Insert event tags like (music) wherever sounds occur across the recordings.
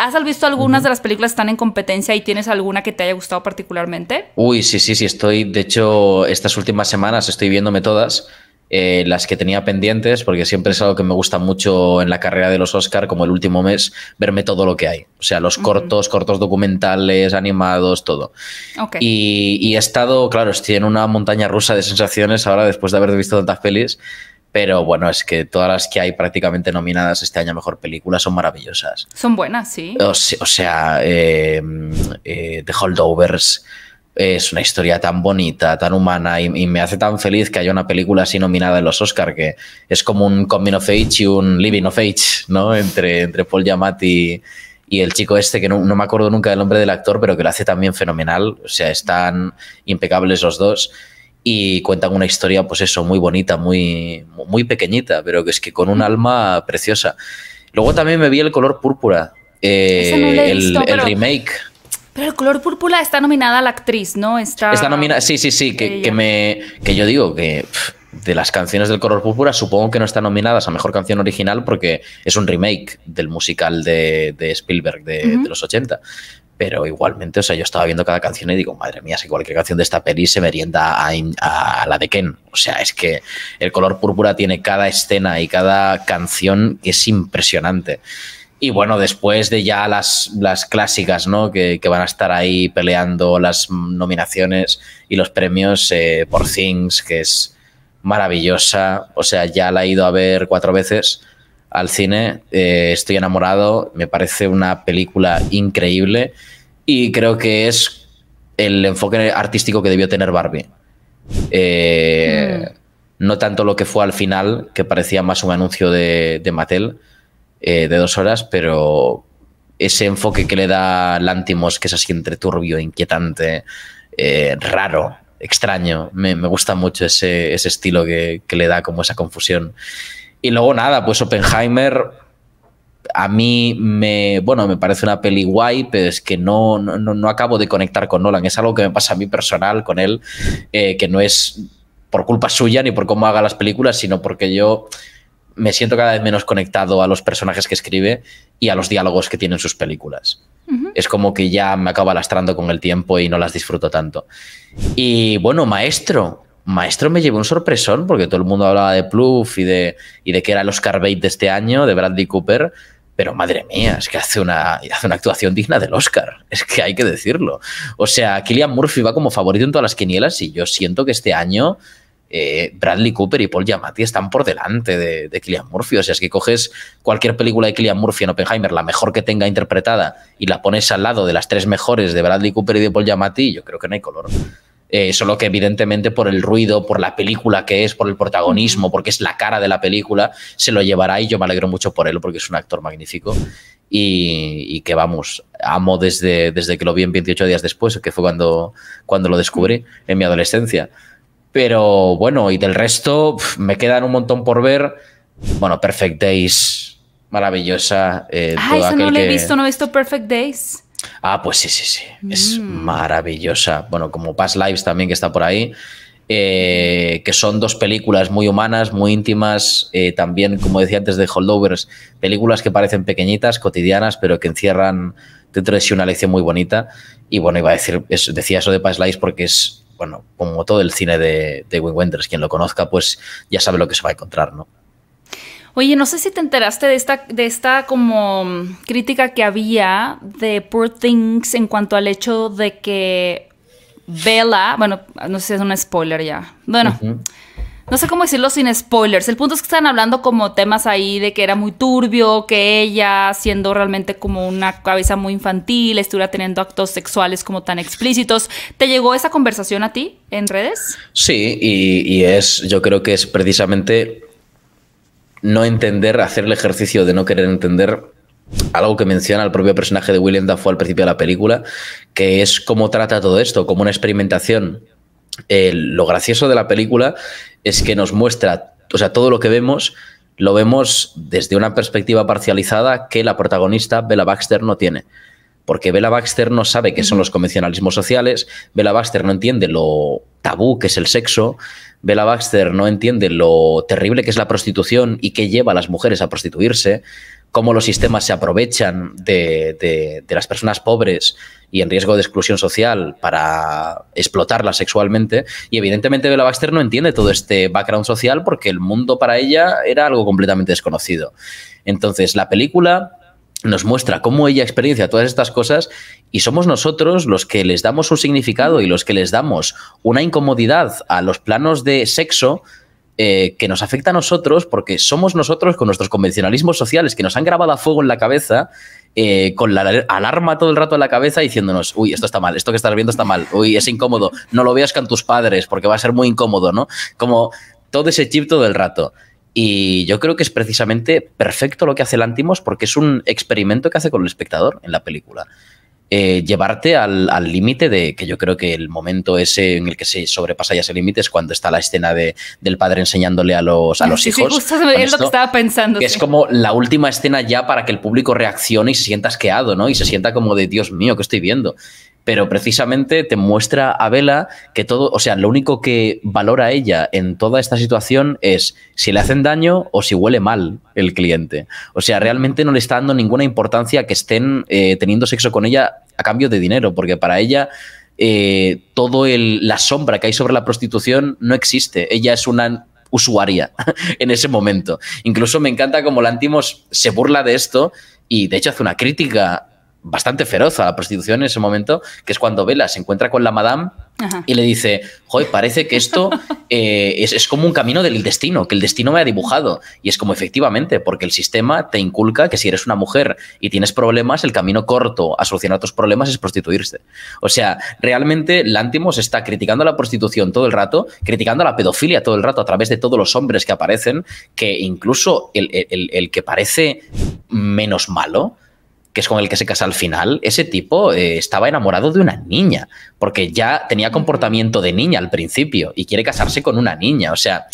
¿Has visto algunas de las películas que están en competencia y tienes alguna que te haya gustado particularmente? Uy, sí, sí, sí, estoy. De hecho, estas últimas semanas estoy viéndome todas. Eh, las que tenía pendientes, porque siempre es algo que me gusta mucho en la carrera de los Oscar, como el último mes, verme todo lo que hay. O sea, los cortos, cortos documentales, animados, todo. Y, y, he estado, claro, estoy en una montaña rusa de sensaciones ahora después de haber visto tantas pelis, pero bueno, es que todas las que hay prácticamente nominadas este año mejor película son maravillosas. Son buenas, sí. O, sea, eh, eh, The Holdovers eh, es una historia tan bonita, tan humana y, me hace tan feliz que haya una película así nominada en los Oscar, que es como un coming of age y un living of age, ¿no? Entre, entre Paul Giamatti y el chico este, que no, no, me acuerdo nunca del nombre del actor, pero que lo hace también fenomenal. O sea, están impecables los dos y cuentan una historia, pues eso, muy bonita, muy, muy pequeñita, pero que es que con un alma preciosa. Luego también me vi el color púrpura, eh, el, remake. Pero el color púrpura está nominada a la actriz, ¿no? Está, está nominada, sí, sí, sí, que, que, me, que yo digo que... de las canciones del color púrpura, supongo que no están nominadas a mejor canción original porque es un remake del musical de, de Spielberg de, de, los 80 pero igualmente, o sea, yo estaba viendo cada canción y digo, madre mía, si cualquier canción de esta peli se merienda a, la de Ken. O sea, es que el color púrpura tiene cada escena y cada canción que es impresionante. Y bueno, después de ya las, las clásicas, ¿no? Que, van a estar ahí peleando las nominaciones y los premios eh, por Things, que es maravillosa. O sea, ya la he ido a ver cuatro veces al cine. Eh, estoy enamorado, me parece una película increíble y creo que es el enfoque artístico que debió tener Barbie. Eh, no tanto lo que fue al final, que parecía más un anuncio de, Mattel eh, de dos horas, pero ese enfoque que le da Lantimos, que es así entre turbio, inquietante, raro, extraño, me, gusta mucho ese, estilo que, que le da como esa confusión. Y luego nada, pues Oppenheimer a mí me, bueno, me parece una peli guay, pero es que no, no, acabo de conectar con Nolan. Es algo que me pasa a mí personal con él, eh, que no es por culpa suya ni por cómo haga las películas, sino porque yo me siento cada vez menos conectado a los personajes que escribe y a los diálogos que tienen sus películas. Es como que ya me acabo lastrando con el tiempo y no las disfruto tanto. Y bueno, maestro, Maestro me llevó un sorpresón porque todo el mundo hablaba de Pluff y de, que era el Oscar Bate de este año, de Bradley Cooper. Pero madre mía, es que hace una, (laughs) hace una actuación digna del Oscar. Es que hay que decirlo. O sea, Killian Murphy va como favorito en todas las quinielas y yo siento que este año eh, Bradley Cooper y Paul Giamatti están por delante de, de Killian Murphy. O sea, es que coges cualquier película de Killian Murphy en Oppenheimer, la mejor que tenga interpretada, y la pones al lado de las tres mejores de Bradley Cooper y de Paul Giamatti, yo creo que no hay color. Eh, solo que evidentemente por el ruido, por la película que es, por el protagonismo, porque es la cara de la película, se lo llevará y yo me alegro mucho por él porque es un actor magnífico y, que vamos, amo desde, desde que lo vi en 28 días después, que fue cuando, cuando lo descubrí en mi adolescencia. Pero bueno, y del resto me quedan un montón por ver. Bueno, Perfect Days, maravillosa. Eh, ah, eso no lo he visto, no he visto Perfect Days. Ah, pues sí, sí, sí. Es mm. maravillosa. Bueno, como Past Lives también que está por ahí. Eh, que son dos películas muy humanas, muy íntimas, eh, también, como decía antes, de Holdovers, películas que parecen pequeñitas, cotidianas, pero que encierran dentro de sí una lección muy bonita. Y bueno, iba a decir, decía eso de Past Lives porque es, bueno, como todo el cine de, de Wenders, quien lo conozca, pues ya sabe lo que se va a encontrar, ¿no? Oye, no sé si te enteraste de esta, de esta como crítica que había de Poor Things en cuanto al hecho de que Bella, bueno, no sé si es un spoiler ya. Bueno. No sé cómo decirlo sin spoilers. El punto es que están hablando como temas ahí de que era muy turbio, que ella, siendo realmente como una cabeza muy infantil, estuviera teniendo actos sexuales como tan explícitos. ¿Te llegó esa conversación a ti en redes? Sí, y, y es, yo creo que es precisamente no entender, hacer el ejercicio de no querer entender algo que menciona el propio personaje de William Dafoe al principio de la película, que es cómo trata todo esto, como una experimentación. Eh, lo gracioso de la película es que nos muestra, o sea, todo lo que vemos lo vemos desde una perspectiva parcializada que la protagonista, Bella Baxter, no tiene porque Bella Baxter no sabe qué son los convencionalismos sociales, Bella Baxter no entiende lo tabú que es el sexo, Bella Baxter no entiende lo terrible que es la prostitución y qué lleva a las mujeres a prostituirse, cómo los sistemas se aprovechan de, las personas pobres y en riesgo de exclusión social para explotarlas sexualmente. Y evidentemente Bella Baxter no entiende todo este background social porque el mundo para ella era algo completamente desconocido. Entonces, la película nos muestra cómo ella experiencia todas estas cosas y somos nosotros los que les damos un significado y los que les damos una incomodidad a los planos de sexo eh, que nos afecta a nosotros porque somos nosotros con nuestros convencionalismos sociales que nos han grabado a fuego en la cabeza, eh, con la alarma todo el rato en la cabeza diciéndonos, uy, esto está mal, esto que estás viendo está mal, uy, es incómodo, no lo veas con tus padres porque va a ser muy incómodo, ¿no? Como todo ese chip todo el rato. Y yo creo que es precisamente perfecto lo que hace Lantimos porque es un experimento que hace con el espectador en la película. Eh, llevarte al límite de que yo creo que el momento ese en el que se sobrepasa ya ese límite es cuando está la escena del padre enseñándole a los, a los hijos. es que estaba pensando. Es como la última escena ya para que el público reaccione y se sienta asqueado, ¿no? Y se sienta como de Dios mío, ¿qué estoy viendo? pero precisamente te muestra a Vela que todo, o sea, lo único que valora ella en toda esta situación es si le hacen daño o si huele mal el cliente. O sea, realmente no le está dando ninguna importancia que estén eh, teniendo sexo con ella a cambio de dinero, porque para ella toda eh, todo la sombra que hay sobre la prostitución no existe. Ella es una usuaria (laughs) en ese momento. Incluso me encanta como Lantimos se burla de esto y de hecho hace una crítica bastante feroz a la prostitución en ese momento, que es cuando Vela se encuentra con la madame y le dice, joder, parece que esto (laughs) eh, es, como un camino del destino, que el destino me ha dibujado. Y es como efectivamente, porque el sistema te inculca que si eres una mujer y tienes problemas, el camino corto a solucionar tus problemas es prostituirse. O sea, realmente Lantimos está criticando la prostitución todo el rato, criticando la pedofilia todo el rato a través de todos los hombres que aparecen, que incluso el que parece menos malo, que es con el que se casa al final, ese tipo eh, estaba enamorado de una niña, porque ya tenía comportamiento de niña al principio y quiere casarse con una niña. O sea,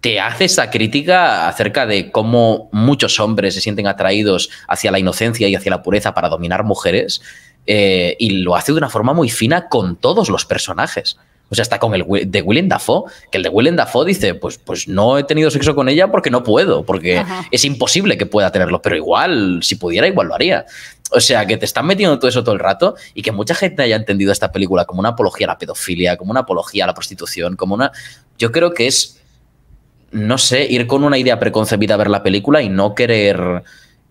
te hace esa crítica acerca de cómo muchos hombres se sienten atraídos hacia la inocencia y hacia la pureza para dominar mujeres, eh, y lo hace de una forma muy fina con todos los personajes. O pues sea, está con el de Willem Dafoe, que el de Willem Dafoe dice, pues, pues no he tenido sexo con ella porque no puedo, porque es imposible que pueda tenerlo, pero igual, si pudiera, igual lo haría. O sea, que te están metiendo todo eso todo el rato y que mucha gente haya entendido esta película como una apología a la pedofilia, como una apología a la prostitución, como una... Yo creo que es, no sé, ir con una idea preconcebida a ver la película y no querer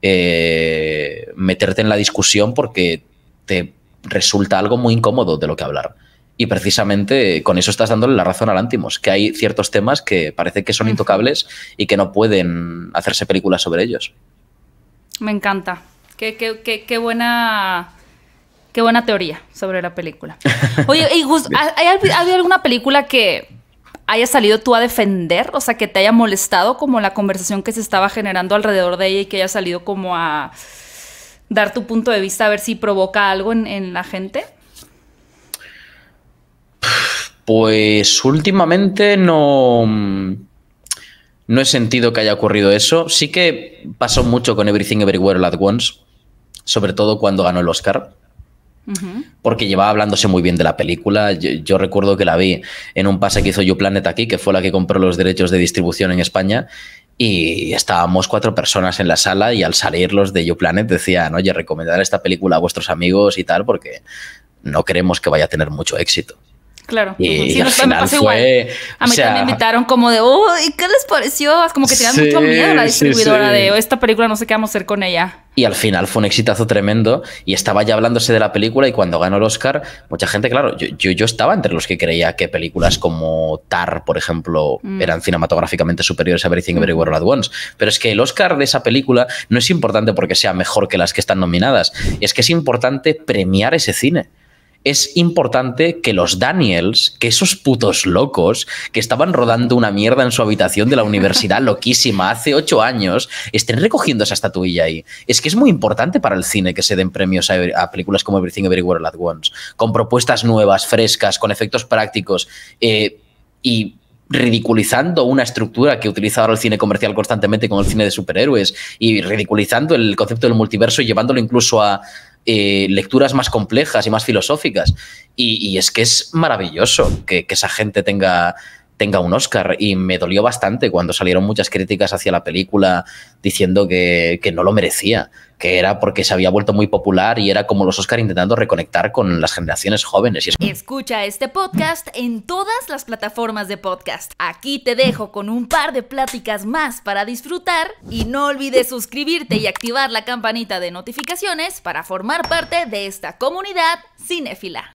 eh, meterte en la discusión porque te resulta algo muy incómodo de lo que hablar. Y precisamente con eso estás dándole la razón al Antimos, que hay ciertos temas que parece que son intocables y que no pueden hacerse películas sobre ellos. Me encanta. Qué, buena. Qué buena teoría sobre la película. (laughs) Oye, ¿hay, alguna película que haya salido tú a defender? O sea, que te haya molestado como la conversación que se estaba generando alrededor de ella y que haya salido como a dar tu punto de vista a ver si provoca algo en, en la gente. Pues últimamente no. No he sentido que haya ocurrido eso. Sí que pasó mucho con Everything Everywhere All At Once. Sobre todo cuando ganó el Oscar. Porque llevaba hablándose muy bien de la película. Yo, recuerdo que la vi en un pase que hizo Planet aquí, que fue la que compró los derechos de distribución en España. Y estábamos cuatro personas en la sala y al salir los de Planet decían, oye, recomendar esta película a vuestros amigos y tal, porque no queremos que vaya a tener mucho éxito. Claro. Y al me fue, igual. A mí también invitaron como de, qué les pareció? Como que tenían mucho miedo la distribuidora de oh, esta película no sé qué vamos a hacer con ella. Y al final fue un exitazo tremendo y estaba ya hablándose de la película y cuando ganó el Oscar, mucha gente, claro, yo, estaba entre los que creía que películas como Tar, por ejemplo, mm. eran cinematográficamente superiores a Everything Everywhere World At Once. Pero es que el Oscar de esa película no es importante porque sea mejor que las que están nominadas, es que es importante premiar ese cine es importante que los Daniels, que esos putos locos que estaban rodando una mierda en su habitación de la universidad (laughs) loquísima hace ocho años, estén recogiendo esa estatuilla ahí. Es que es muy importante para el cine que se den premios a, películas como Everything Everywhere All At Once, con propuestas nuevas, frescas, con efectos prácticos eh, y ridiculizando una estructura que utiliza ahora el cine comercial constantemente con el cine de superhéroes y ridiculizando el concepto del multiverso y llevándolo incluso a, eh, lecturas más complejas y más filosóficas. Y, es que es maravilloso que, esa gente tenga, tenga un Oscar. Y me dolió bastante cuando salieron muchas críticas hacia la película diciendo que, que no lo merecía que era porque se había vuelto muy popular y era como los Oscar intentando reconectar con las generaciones jóvenes. Y Escucha este podcast en todas las plataformas de podcast. Aquí te dejo con un par de pláticas más para disfrutar y no olvides suscribirte y activar la campanita de notificaciones para formar parte de esta comunidad cinéfila.